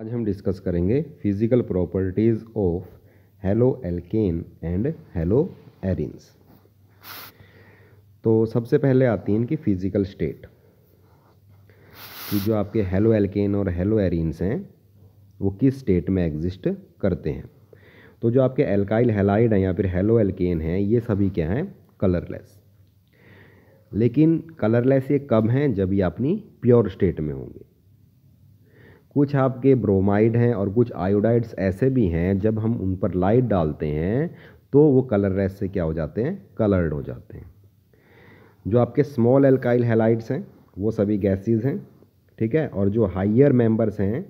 आज हम डिस्कस करेंगे physical properties of haloalkane and haloarenes तो सबसे पहले आती है इनकी फिजिकल स्टेट कि जो आपके हेलो एल्केन और हेलो एरिन्स हैं वो किस स्टेट में एग्जिस्ट करते हैं तो जो आपके एल्काइल हेलाइड हैं या फिर हेलो एल्केन हैं ये सभी क्या हैं कलरलेस लेकिन कलरलेस ये कब हैं जब ये अपनी प्योर स्टेट में होंगे कुछ आपके ब्रोमाइड हैं और कुछ आयोडाइड्स ऐसे भी हैं जब हम उन पर लाइट डालते हैं तो वो कलर रेस से क्या हो जाते हैं कलर्ड हो जाते हैं जो आपके स्मॉल एल्काइल हेलाइड्स हैं वो सभी गैसेस हैं ठीक है और जो हाइयर मेंबर्स हैं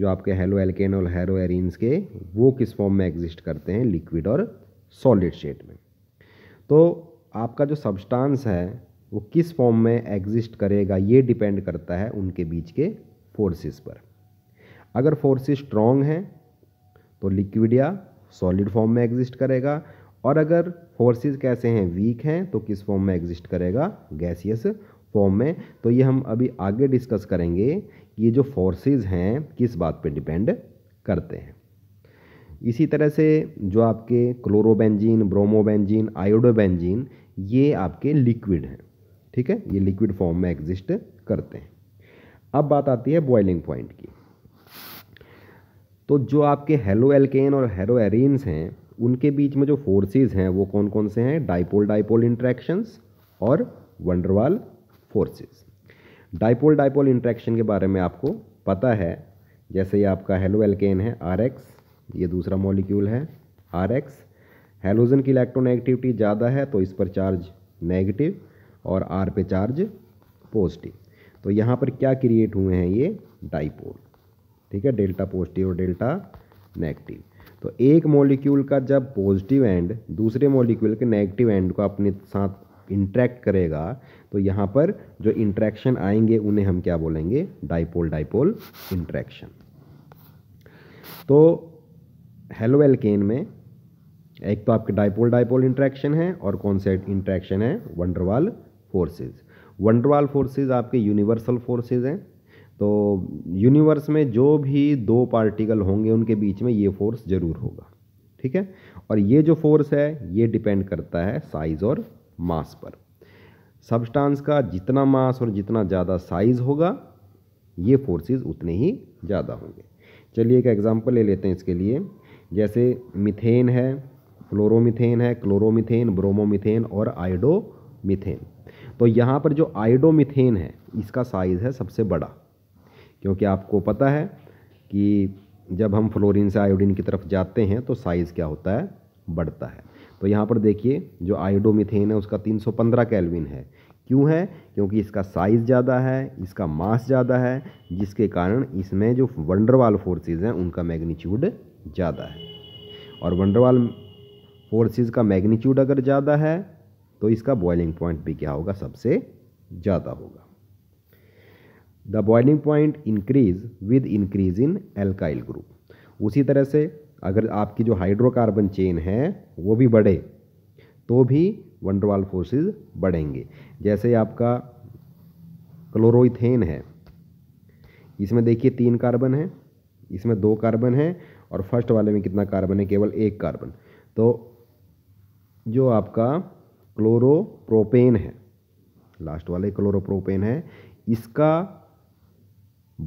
जो आपके हेलो एल्केन और हेरो एरिन्स के वो किस फॉर्म में एग्जिस्ट करते हैं लिक्विड और सॉलिड शेड में तो आपका जो सब्सटांस है वो किस फॉर्म में एग्जिस्ट करेगा ये डिपेंड करता है उनके बीच के फोर्सेस पर अगर फोर्सेस स्ट्रॉन्ग हैं तो लिक्विड या सॉलिड फॉर्म में एग्जिस्ट करेगा और अगर फोर्सेस कैसे हैं वीक हैं तो किस फॉर्म में एग्जिस्ट करेगा गैसियस फॉर्म में तो ये हम अभी आगे डिस्कस करेंगे कि ये जो फोर्सेस हैं किस बात पे डिपेंड करते हैं इसी तरह से जो आपके क्लोरोबेंजीन ब्रोमोबेंजीन आयोडोबेंजीन ये आपके लिक्विड हैं ठीक है ये लिक्विड फॉर्म में एग्जिस्ट करते हैं अब बात आती है बॉइलिंग पॉइंट की तो जो आपके हेलो एल्केन और हेलो एरिन्स हैं उनके बीच में जो फोर्सेस हैं वो कौन कौन से हैं डाइपोल डाइपोल इंट्रैक्शंस और van der Waals forces dipole dipole interaction के बारे में आपको पता है जैसे ये आपका हेलो एल्केन है आर ये दूसरा मॉलिक्यूल है आर एक्स हेलोजन की इलेक्ट्रोनेगेटिविटी ज़्यादा है तो इस पर चार्ज नेगेटिव और आर पे चार्ज पॉजिटिव तो यहाँ पर क्या क्रिएट हुए हैं ये डाइपोल ठीक है डेल्टा पॉजिटिव और डेल्टा नेगेटिव तो एक मॉलिक्यूल का जब पॉजिटिव एंड दूसरे मॉलिक्यूल के नेगेटिव एंड को अपने साथ इंट्रैक्ट करेगा तो यहाँ पर जो इंट्रैक्शन आएंगे उन्हें हम क्या बोलेंगे डाइपोल डाइपोल इंट्रैक्शन तो हेलो एल्केन में एक तो आपके डाइपोल डाइपोल इंट्रैक्शन है और कौन से इंट्रैक्शन है वंडरवाल फोर्सेज वंडरवाल फोर्सेस आपके यूनिवर्सल फोर्सेस हैं तो यूनिवर्स में जो भी दो पार्टिकल होंगे उनके बीच में ये फोर्स ज़रूर होगा ठीक है और ये जो फोर्स है ये डिपेंड करता है साइज़ और मास पर सबस्टांस का जितना मास और जितना ज़्यादा साइज़ होगा ये फोर्सेस उतने ही ज़्यादा होंगे चलिए एक एग्जांपल ले लेते हैं इसके लिए जैसे मिथेन है फ्लोरोमिथेन है क्लोरोमिथेन ब्रोमोमिथेन और आइडोमिथेन तो यहाँ पर जो आइडोमिथेन है इसका साइज़ है सबसे बड़ा क्योंकि आपको पता है कि जब हम फ्लोरीन से आयोडीन की तरफ जाते हैं तो साइज़ क्या होता है बढ़ता है तो यहाँ पर देखिए जो आइडोमिथेन है उसका 315 कैलविन है क्यों है क्योंकि इसका साइज़ ज़्यादा है इसका मास ज़्यादा है जिसके कारण इसमें जो वंडरवाल फोर्सेस हैं उनका मैग्नीट्यूड ज़्यादा है और वंडरवाल फोर्सेस का मैग्नीट्यूड अगर ज़्यादा है तो इसका बॉइलिंग पॉइंट भी क्या होगा सबसे ज़्यादा होगा the boiling point increase with increase in alkyl group उसी तरह से अगर आपकी जो हाइड्रोकार्बन चेन है वो भी बढ़े तो भी वंडरवाल फोर्सेस बढ़ेंगे जैसे आपका क्लोरोइथेन है इसमें देखिए तीन कार्बन है इसमें दो कार्बन है और फर्स्ट वाले में कितना कार्बन है केवल एक कार्बन तो जो आपका क्लोरोप्रोपेन है लास्ट वाले क्लोरोप्रोपेन है इसका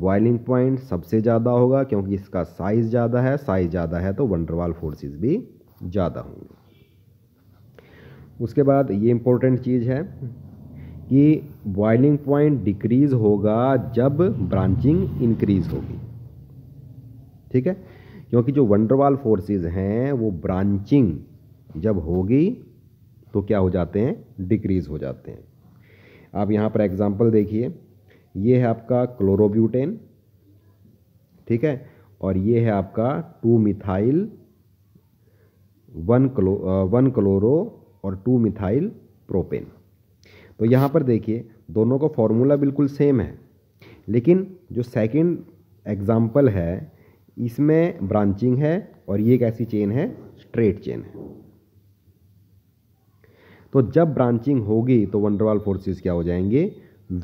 बॉइलिंग पॉइंट सबसे ज़्यादा होगा क्योंकि इसका साइज़ ज़्यादा है साइज़ ज़्यादा है तो वंडरवाल फोर्सेस भी ज़्यादा होंगे उसके बाद ये इम्पोर्टेंट चीज़ है कि बॉइलिंग पॉइंट डिक्रीज होगा जब ब्रांचिंग इंक्रीज होगी ठीक है क्योंकि जो वंडरवाल फोर्सेस हैं वो ब्रांचिंग जब होगी तो क्या हो जाते हैं डिक्रीज़ हो जाते हैं आप यहाँ पर एग्ज़ाम्पल देखिए ये है आपका क्लोरोब्यूटेन ठीक है और ये है आपका two methyl one chloro one chloro और टू मिथाइल प्रोपेन तो यहाँ पर देखिए दोनों का फॉर्मूला बिल्कुल सेम है लेकिन जो सेकंड एग्ज़ाम्पल है इसमें ब्रांचिंग है और ये एक ऐसी चेन है स्ट्रेट चेन है तो जब ब्रांचिंग होगी तो वंडरवाल फोर्सेस क्या हो जाएंगे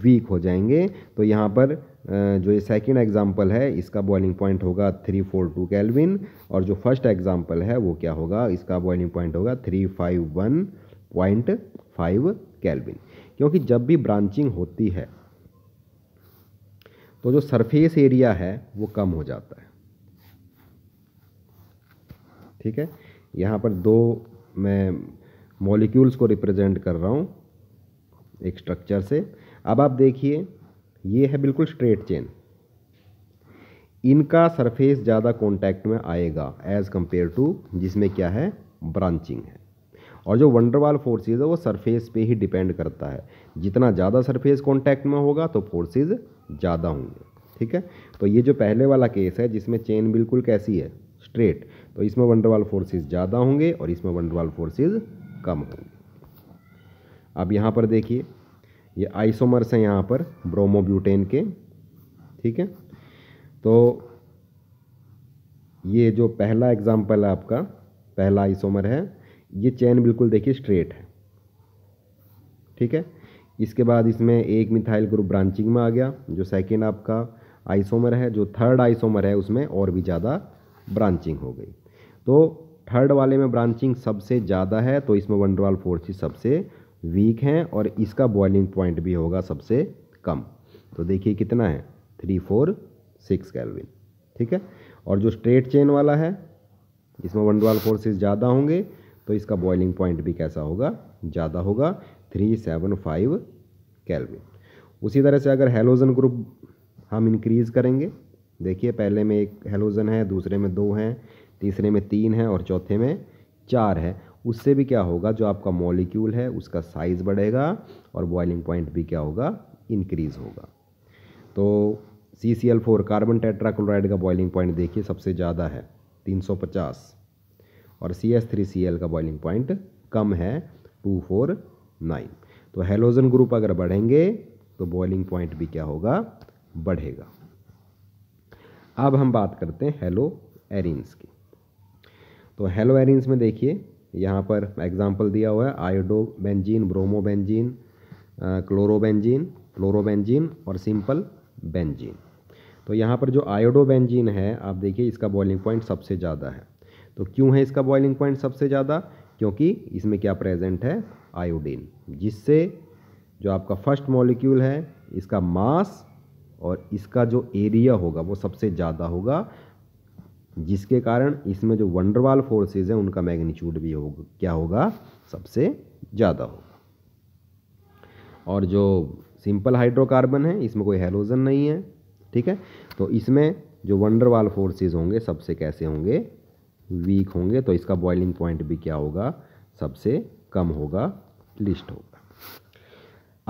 वीक हो जाएंगे तो यहाँ पर जो ये सेकेंड एग्जाम्पल है इसका बॉइलिंग पॉइंट होगा थ्री फोर टू कैलविन और जो फर्स्ट एग्जाम्पल है वो क्या होगा इसका बॉइलिंग पॉइंट होगा three five one point five kelvin क्योंकि जब भी ब्रांचिंग होती है तो जो सरफेस एरिया है वो कम हो जाता है ठीक है यहाँ पर दो मैं मॉलिक्यूल्स को रिप्रेजेंट कर रहा हूँ एक स्ट्रक्चर से अब आप देखिए ये है बिल्कुल स्ट्रेट चेन इनका सरफेस ज़्यादा कॉन्टैक्ट में आएगा एज़ कम्पेयर टू जिसमें क्या है ब्रांचिंग है और जो वंडरवाल फोर्सेज है वो सरफेस पे ही डिपेंड करता है जितना ज़्यादा सरफेस कॉन्टैक्ट में होगा तो फोर्सेज ज़्यादा होंगे ठीक है तो ये जो पहले वाला केस है जिसमें चेन बिल्कुल कैसी है स्ट्रेट तो इसमें वंडरवाल फोर्सेज ज़्यादा होंगे और इसमें वंडरवाल फोर्सेज कम होंगे अब यहाँ पर देखिए ये आइसोमर्स हैं यहाँ पर ब्रोमोब्यूटेन के ठीक है तो ये जो पहला एग्जाम्पल है आपका पहला आइसोमर है ये चेन बिल्कुल देखिए स्ट्रेट है ठीक है इसके बाद इसमें एक मिथाइल ग्रुप ब्रांचिंग में आ गया जो सेकेंड आपका आइसोमर है जो थर्ड आइसोमर है उसमें और भी ज़्यादा ब्रांचिंग हो गई तो थर्ड वाले में ब्रांचिंग सबसे ज़्यादा है तो इसमें वंडरवाल फोर्सेस सबसे वीक हैं और इसका बॉइलिंग पॉइंट भी होगा सबसे कम तो देखिए कितना है थ्री फोर सिक्स कैलविन ठीक है और जो स्ट्रेट चेन वाला है इसमें वंडरवाल फोर्सेस ज़्यादा होंगे तो इसका बॉइलिंग पॉइंट भी कैसा होगा ज़्यादा होगा थ्री सेवन फाइव कैलविन उसी तरह से अगर हेलोजन ग्रुप हम इंक्रीज़ करेंगे देखिए पहले में एक हेलोजन है दूसरे में दो हैं तीसरे में तीन है और चौथे में चार है उससे भी क्या होगा जो आपका मॉलिक्यूल है उसका साइज़ बढ़ेगा और बॉइलिंग पॉइंट भी क्या होगा इंक्रीज़ होगा तो C C L four carbon tetrachloride का बॉइलिंग पॉइंट देखिए सबसे ज़्यादा है तीन सौ पचास और C S three C L का बॉइलिंग पॉइंट कम है टू फोर नाइन तो हेलोजन ग्रुप अगर बढ़ेंगे तो बॉइलिंग पॉइंट भी क्या होगा बढ़ेगा अब हम बात करते हैं हेलो एरिन्स की तो हेलो एरिन्स में देखिए यहाँ पर एग्जाम्पल दिया हुआ है iodo benzene bromo benzene chloro benzene और सिंपल बेंजीन तो यहाँ पर जो आयोडो बेंजीन है आप देखिए इसका बॉइलिंग पॉइंट सबसे ज़्यादा है तो क्यों है इसका बॉइलिंग पॉइंट सबसे ज़्यादा क्योंकि इसमें क्या प्रेजेंट है आयोडीन जिससे जो आपका फर्स्ट मॉलिक्यूल है इसका मास और इसका जो एरिया होगा वो सबसे ज़्यादा होगा जिसके कारण इसमें जो वंडरवाल फोर्सेज हैं उनका मैग्नीट्यूड भी होगा क्या होगा सबसे ज़्यादा होगा और जो सिंपल हाइड्रोकार्बन है इसमें कोई हेलोजन नहीं है ठीक है तो इसमें जो वंडरवाल फोर्सेज होंगे सबसे कैसे होंगे वीक होंगे तो इसका बॉइलिंग पॉइंट भी क्या होगा सबसे कम होगा लिस्ट होगा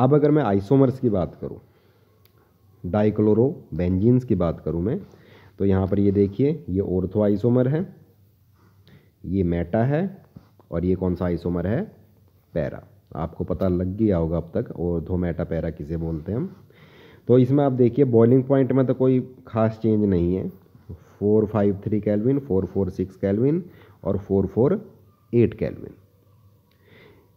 अब अगर मैं आइसोमर्स की बात करूँ डाइक्लोरो बेंजीन्स की बात करूँ मैं तो यहाँ पर ये देखिए ये ओर्थो आइसोमर है ये मेटा है और ये कौन सा आइसोमर है पैरा आपको पता लग गया होगा अब तक ओर्थो मेटा पैरा किसे बोलते हैं हम तो इसमें आप देखिए बॉइलिंग पॉइंट में तो कोई खास चेंज नहीं है four five three kelvin four four six kelvin और फोर फोर एट कैलविन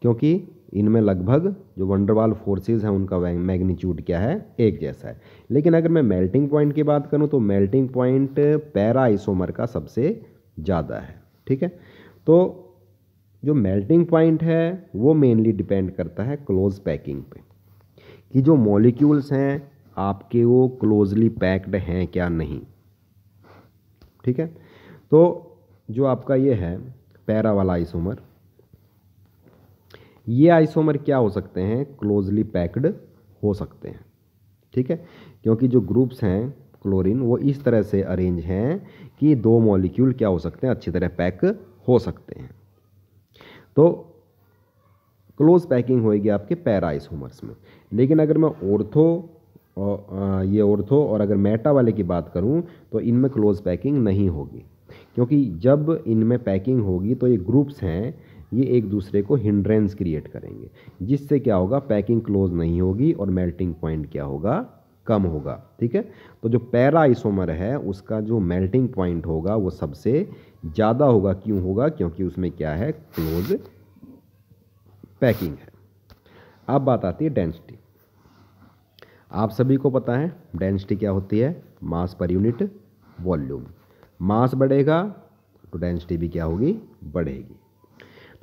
क्योंकि इनमें लगभग जो वंडरवाल फोर्सेस हैं उनका मैग्नीट्यूड क्या है एक जैसा है लेकिन अगर मैं मेल्टिंग पॉइंट की बात करूं तो मेल्टिंग पॉइंट पैरा आइसोमर का सबसे ज़्यादा है ठीक है तो जो मेल्टिंग पॉइंट है वो मेनली डिपेंड करता है क्लोज पैकिंग पे कि जो मॉलिक्यूल्स हैं आपके वो क्लोजली पैक्ड हैं क्या नहीं ठीक है तो जो आपका ये है पैरा वाला आइसोमर ये आइसोमर क्या हो सकते हैं क्लोजली पैक्ड हो सकते हैं ठीक है क्योंकि जो ग्रुप्स हैं क्लोरीन वो इस तरह से अरेंज हैं कि दो मॉलिक्यूल क्या हो सकते हैं अच्छी तरह पैक हो सकते हैं तो क्लोज पैकिंग होएगी आपके पैरा आइसोमर्स में लेकिन अगर मैं ओर्थो और ये ओर्थो और अगर मेटा वाले की बात करूं तो इनमें क्लोज पैकिंग नहीं होगी क्योंकि जब इनमें पैकिंग होगी तो ये ग्रुप्स हैं ये एक दूसरे को हिंड्रेंस क्रिएट करेंगे जिससे क्या होगा पैकिंग क्लोज नहीं होगी और मेल्टिंग पॉइंट क्या होगा कम होगा ठीक है तो जो पैरा आइसोमर है उसका जो मेल्टिंग पॉइंट होगा वो सबसे ज़्यादा होगा क्यों होगा क्योंकि उसमें क्या है क्लोज पैकिंग है अब बात आती है डेंसिटी आप सभी को पता है डेंसिटी क्या होती है मास पर यूनिट वॉल्यूम मास बढ़ेगा तो डेंसिटी भी क्या होगी बढ़ेगी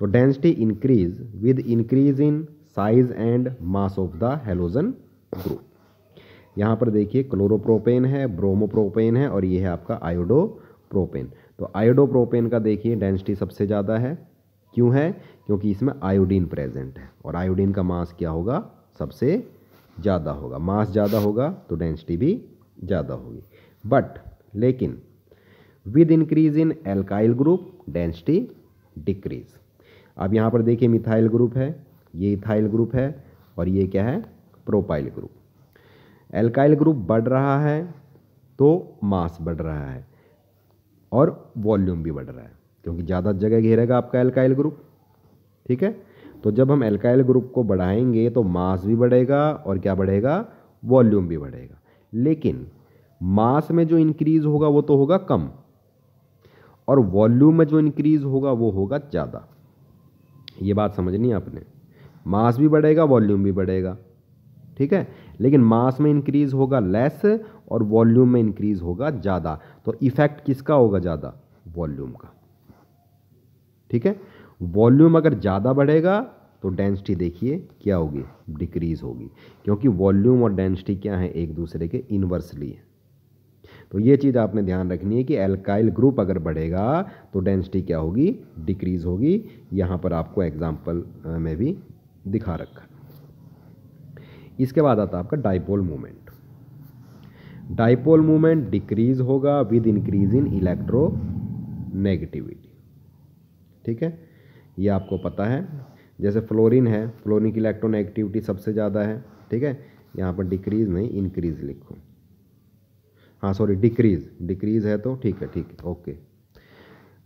तो density increase with increase in size and mass of the halogen group यहाँ पर देखिए क्लोरोप्रोपेन है ब्रोमोप्रोपेन है और ये है आपका आयोडो प्रोपेन तो आयोडो प्रोपेन का देखिए डेंसिटी सबसे ज़्यादा है क्यों है क्योंकि इसमें आयोडीन प्रेजेंट है और आयोडीन का मास क्या होगा सबसे ज़्यादा होगा मास ज़्यादा होगा तो डेंसिटी भी ज़्यादा होगी बट लेकिन with increase in alkyl group density decrease अब यहाँ पर देखिए मिथाइल ग्रुप है ये इथाइल ग्रुप है और ये क्या है प्रोपाइल ग्रुप एल्काइल ग्रुप बढ़ रहा है तो मास बढ़ रहा है और वॉल्यूम भी बढ़ रहा है क्योंकि ज़्यादा जगह घेरेगा आपका एल्काइल ग्रुप ठीक है तो जब हम एल्काइल ग्रुप को बढ़ाएंगे तो मास भी बढ़ेगा और क्या बढ़ेगा वॉल्यूम भी बढ़ेगा लेकिन मास में जो इंक्रीज होगा वो तो होगा कम और वॉल्यूम में जो इंक्रीज होगा वो होगा ज़्यादा ये बात समझनी आपने मास भी बढ़ेगा वॉल्यूम भी बढ़ेगा ठीक है लेकिन मास में इंक्रीज़ होगा लेस और वॉल्यूम में इंक्रीज़ होगा ज़्यादा तो इफ़ेक्ट किसका होगा ज़्यादा वॉल्यूम का ठीक है वॉल्यूम अगर ज़्यादा बढ़ेगा तो डेंसिटी देखिए क्या होगी डिक्रीज़ होगी क्योंकि वॉल्यूम और डेंसिटी क्या है एक दूसरे के इन्वर्सली है तो ये चीज़ आपने ध्यान रखनी है कि एल्काइल ग्रुप अगर बढ़ेगा तो डेंसिटी क्या होगी डिक्रीज़ होगी यहाँ पर आपको एग्जाम्पल में भी दिखा रखा इसके बाद आता है आपका dipole movement dipole movement decrease होगा with increase in electronegativity ठीक है ये आपको पता है जैसे फ्लोरीन है फ्लोरीन की इलेक्ट्रो नेगेटिविटी सबसे ज़्यादा है ठीक है यहाँ पर डिक्रीज नहीं इंक्रीज लिखो हाँ सॉरी डिक्रीज डिक्रीज है तो ठीक है ठीक है ओके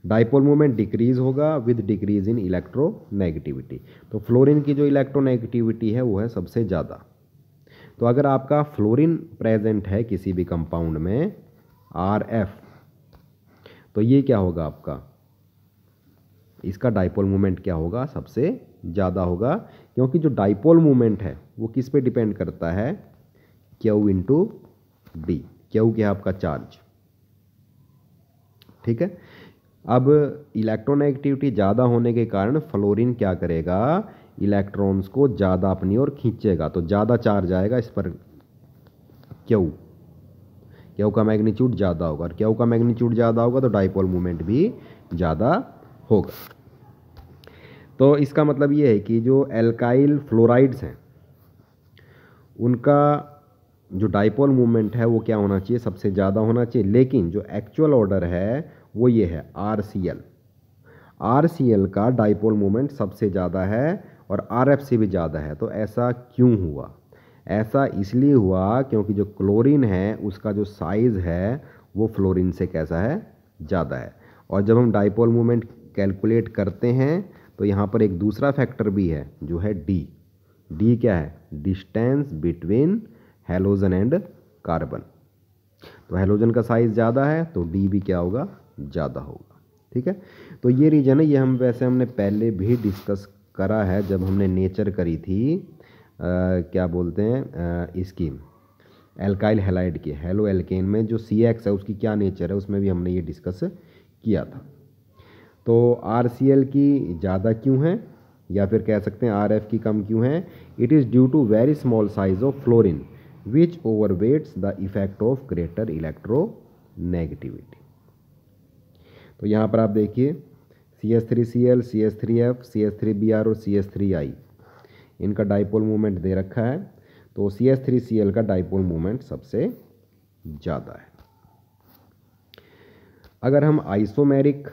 डाइपोल मोमेंट डिक्रीज होगा with decrease in electronegativity तो फ्लोरिन की जो इलेक्ट्रो नेगेटिविटी है वो है सबसे ज़्यादा तो अगर आपका फ्लोरिन प्रेजेंट है किसी भी कंपाउंड में आर एफ तो ये क्या होगा आपका इसका डाइपोल मोमेंट क्या होगा सबसे ज़्यादा होगा क्योंकि जो डाइपोल मूवमेंट है वो किस पे डिपेंड करता है क्यू इंटू डी क्या आपका चार्ज ठीक है अब इलेक्ट्रॉनिटिविटी ज़्यादा होने के कारण फ्लोरीन क्या करेगा इलेक्ट्रॉन्स को ज़्यादा अपनी ओर खींचेगा तो ज़्यादा चार्ज आएगा इस पर क्यू क्यू का मैग्नीट्यूड ज़्यादा होगा और क्यू का मैग्नीट्यूड ज़्यादा होगा तो डाइपोल मूवमेंट भी ज़्यादा होगा तो इसका मतलब ये है कि जो एल्काइल फ्लोराइड्स हैं उनका जो डाइपोल मूवमेंट है वो क्या होना चाहिए सबसे ज़्यादा होना चाहिए लेकिन जो एक्चुअल ऑर्डर है वो ये है R C L R C L का डाइपोल मूवमेंट सबसे ज़्यादा है और आर एफ से भी ज़्यादा है तो ऐसा क्यों हुआ ऐसा इसलिए हुआ क्योंकि जो क्लोरीन है उसका जो साइज़ है वो फ्लोरीन से कैसा है ज़्यादा है और जब हम डाइपोल मूवमेंट कैलकुलेट करते हैं तो यहाँ पर एक दूसरा फैक्टर भी है जो है डी डी क्या है distance between halogen and carbon तो हेलोजन का साइज़ ज़्यादा है तो डी भी क्या होगा ज़्यादा होगा ठीक है तो ये रीजन है ये हम वैसे हमने पहले भी डिस्कस करा है जब हमने नेचर करी थी आ, क्या बोलते हैं इसकी एल्काइल हेलाइड की हेलो एल्केन में जो सी एक्स है उसकी क्या नेचर है उसमें भी हमने ये डिस्कस किया था तो आर सी एल की ज़्यादा क्यों है या फिर कह सकते हैं आर एफ की कम क्यों है it is due to very small size of fluorine which over weights the effect of greater electronegativity तो यहाँ पर आप देखिए C S three C L C S three F C S three B R और C S three आई इनका dipole movement दे रखा है तो C S three C L का डाइपोल मूवमेंट सबसे ज़्यादा है अगर हम आइसोमेरिक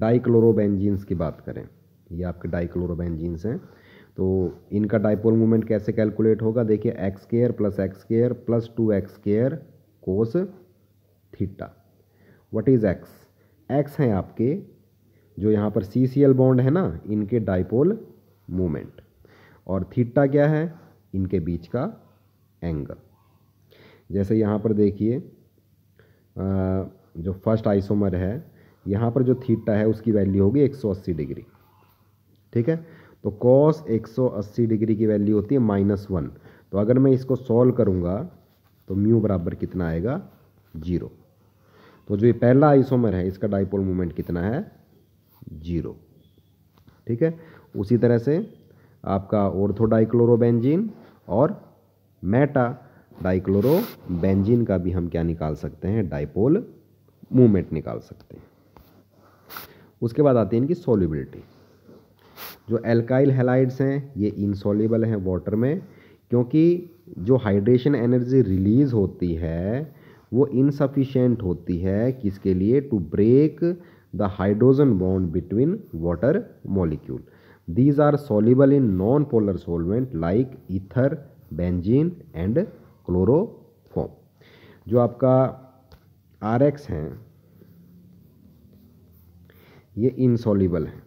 डाइक्लोरोबेंजीन्स की बात करें ये आपके डाइक्लोरोबेंजीन्स हैं तो इनका डाइपोल मोमेंट कैसे कैलकुलेट होगा देखिए X square plus X square plus two X square cos theta what is X X हैं आपके जो यहाँ पर सी सी एल बॉन्ड है ना इनके डाइपोल मोमेंट और थीटा क्या है इनके बीच का एंगल जैसे यहाँ पर देखिए जो फर्स्ट आइसोमर है यहाँ पर जो थीटा है उसकी वैल्यू होगी 180 डिग्री ठीक है तो कॉस 180 डिग्री की वैल्यू होती है माइनस वन तो अगर मैं इसको सॉल्व करूँगा तो म्यू बराबर कितना आएगा जीरो तो जो ये पहला आइसोमर है इसका डाइपोल मोमेंट कितना है जीरो ठीक है उसी तरह से आपका ऑर्थोडाइक्लोरोबेंजीन और मेटा डाइक्लोरोबेंजीन का भी हम क्या निकाल सकते हैं डाइपोल मूवमेंट निकाल सकते हैं उसके बाद आती है इनकी सोल्यूबिलिटी जो एल्काइल हेलाइड्स हैं ये इंसॉलेबल हैं वाटर में क्योंकि जो हाइड्रेशन एनर्जी रिलीज़ होती है वो इनसफिशेंट होती है किसके लिए to break the hydrogen bond between water molecule these are soluble in non polar solvent like ether benzene and chloroform जो आपका आर एक्स हैं ये इनसॉलिबल हैं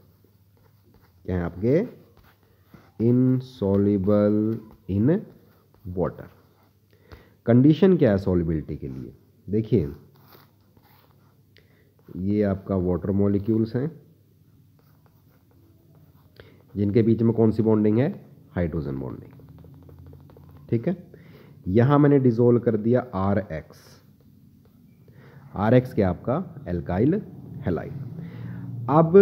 क्या है आपके इनसॉल्यूबल इन वाटर कंडीशन क्या है सॉलिबिलिटी के लिए देखिए ये आपका वाटर मॉलिक्यूल्स हैं जिनके बीच में कौन सी बॉन्डिंग है हाइड्रोजन बॉन्डिंग ठीक है यहां मैंने डिजोल्व कर दिया आर एक्स आर एक्स क्या आपका एल्काइल हेलाइड अब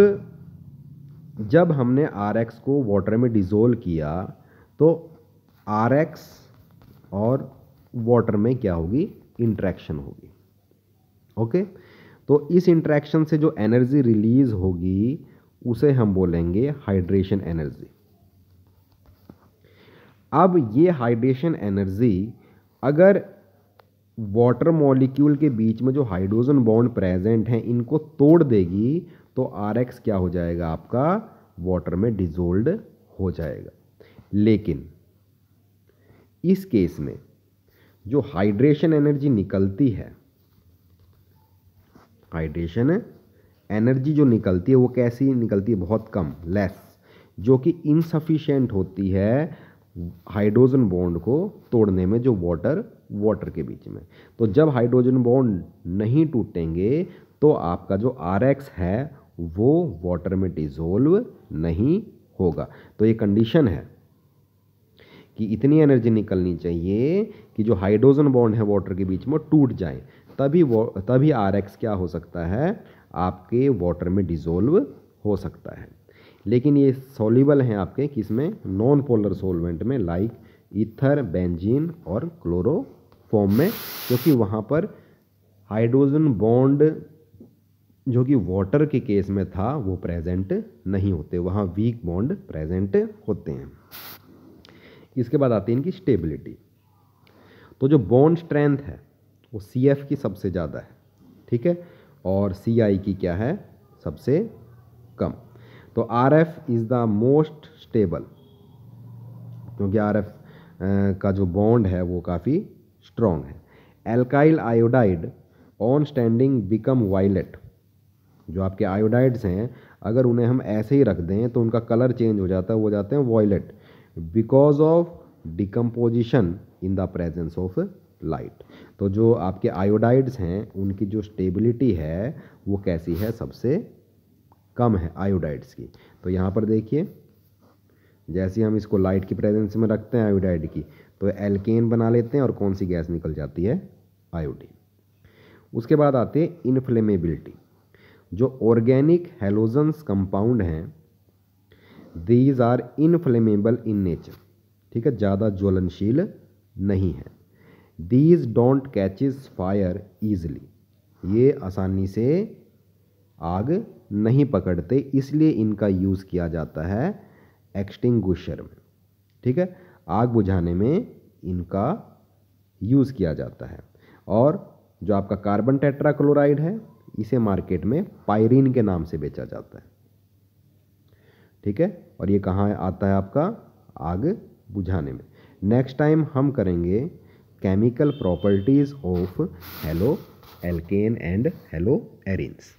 जब हमने आर एक्स को वाटर में डिज़ोल्व किया तो आर एक्स और वाटर में क्या होगी इंट्रैक्शन होगी ओके तो इस इंट्रैक्शन से जो एनर्जी रिलीज होगी उसे हम बोलेंगे हाइड्रेशन एनर्जी अब ये हाइड्रेशन एनर्जी अगर वाटर मॉलिक्यूल के बीच में जो हाइड्रोजन बॉन्ड प्रेजेंट हैं इनको तोड़ देगी तो आर एक्स क्या हो जाएगा आपका वाटर में डिजोल्ड हो जाएगा लेकिन इस केस में जो हाइड्रेशन एनर्जी निकलती है हाइड्रेशन एनर्जी जो निकलती है वो कैसी निकलती है बहुत कम लेस जो कि इनसफिशेंट होती है हाइड्रोजन बॉन्ड को तोड़ने में जो वाटर वाटर के बीच में तो जब हाइड्रोजन बॉन्ड नहीं टूटेंगे तो आपका जो आर है वो वाटर में डिजोल्व नहीं होगा तो ये कंडीशन है कि इतनी एनर्जी निकलनी चाहिए कि जो हाइड्रोजन बॉन्ड है वाटर के बीच में टूट जाए तभी तभी आर क्या हो सकता है आपके वाटर में डिजोल्व हो सकता है लेकिन ये सोलिबल हैं आपके किसमें नॉन पोलर सोलवेंट में लाइक ईथर बेंजीन और फॉर्म में क्योंकि वहाँ पर हाइड्रोजन बॉन्ड जो कि वाटर के केस में था वो प्रेजेंट नहीं होते वहाँ वीक बॉन्ड प्रेजेंट होते हैं इसके बाद आती है इनकी स्टेबिलिटी तो जो बॉन्ड स्ट्रेंथ है वो सी एफ की सबसे ज़्यादा है ठीक है और सी आई की क्या है सबसे कम तो R F is the most stable क्योंकि आर एफ का जो बॉन्ड है वो काफ़ी स्ट्रॉन्ग है alkyl iodide on standing become violet जो आपके आयोडाइड्स हैं अगर उन्हें हम ऐसे ही रख दें तो उनका कलर चेंज हो जाता है वो जाते हैं violet because of decomposition in the presence of light तो जो आपके आयोडाइड्स हैं उनकी जो स्टेबिलिटी है वो कैसी है सबसे कम है आयोडाइड्स की तो यहाँ पर देखिए जैसे हम इसको लाइट की प्रेजेंस में रखते हैं आयोडाइड की तो एल्केन बना लेते हैं और कौन सी गैस निकल जाती है आयोडीन उसके बाद आती है इनफ्लेमेबिलिटी जो ऑर्गेनिक हेलोजन्स कंपाउंड हैं these are inflammable in nature ठीक है ज़्यादा ज्वलनशील नहीं है these don't catches fire easily ये आसानी से आग नहीं पकड़ते इसलिए इनका यूज़ किया जाता है एक्सटिंग में ठीक है आग बुझाने में इनका यूज़ किया जाता है और जो आपका कार्बन टेट्राक्लोराइड है इसे मार्केट में पायरीन के नाम से बेचा जाता है ठीक है और ये कहाँ आता है आपका आग बुझाने में नेक्स्ट टाइम हम करेंगे chemical properties of haloalkane and hello arenes